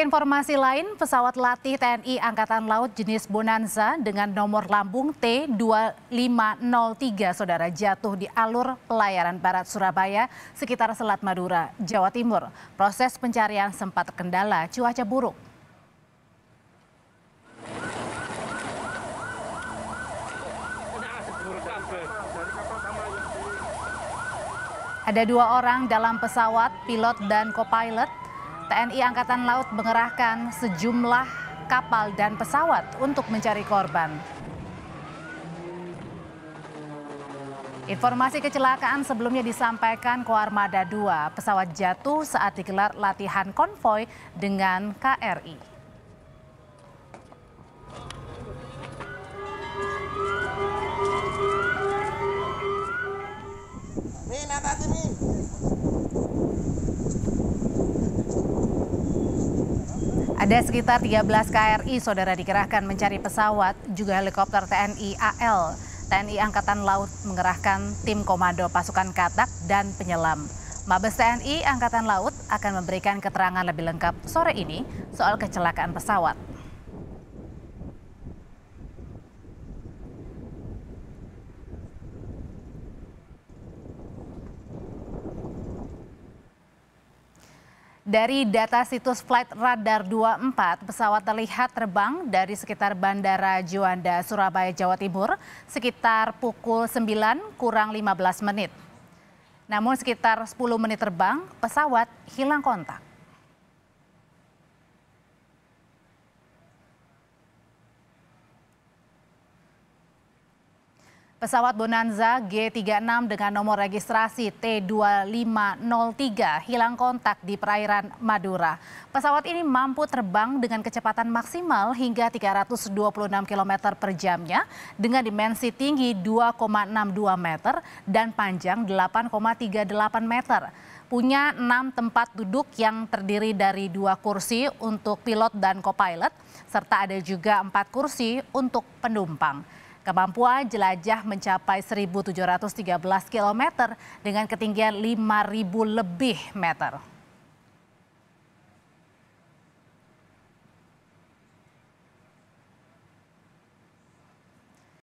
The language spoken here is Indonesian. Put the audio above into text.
informasi lain, pesawat latih TNI Angkatan Laut jenis Bonanza dengan nomor lambung T2503 saudara jatuh di alur pelayaran barat Surabaya sekitar Selat Madura, Jawa Timur. Proses pencarian sempat terkendala cuaca buruk. Ada dua orang dalam pesawat, pilot dan co-pilot TNI Angkatan Laut mengerahkan sejumlah kapal dan pesawat untuk mencari korban. Informasi kecelakaan sebelumnya disampaikan Koarmada 2. Pesawat jatuh saat digelar latihan konvoy dengan KRI. Ini, ini. Ada sekitar 13 KRI saudara dikerahkan mencari pesawat, juga helikopter TNI AL. TNI Angkatan Laut mengerahkan tim komando pasukan katak dan penyelam. Mabes TNI Angkatan Laut akan memberikan keterangan lebih lengkap sore ini soal kecelakaan pesawat. Dari data situs Flight Radar 24, pesawat terlihat terbang dari sekitar Bandara Juanda, Surabaya, Jawa Timur sekitar pukul 9 kurang 15 menit. Namun sekitar 10 menit terbang, pesawat hilang kontak. Pesawat Bonanza G36 dengan nomor registrasi T2503 hilang kontak di perairan Madura. Pesawat ini mampu terbang dengan kecepatan maksimal hingga 326 km per jamnya dengan dimensi tinggi 2,62 meter dan panjang 8,38 meter. Punya enam tempat duduk yang terdiri dari dua kursi untuk pilot dan co-pilot, serta ada juga empat kursi untuk penumpang. Kemampuan jelajah mencapai 1.713 km dengan ketinggian 5.000 lebih meter.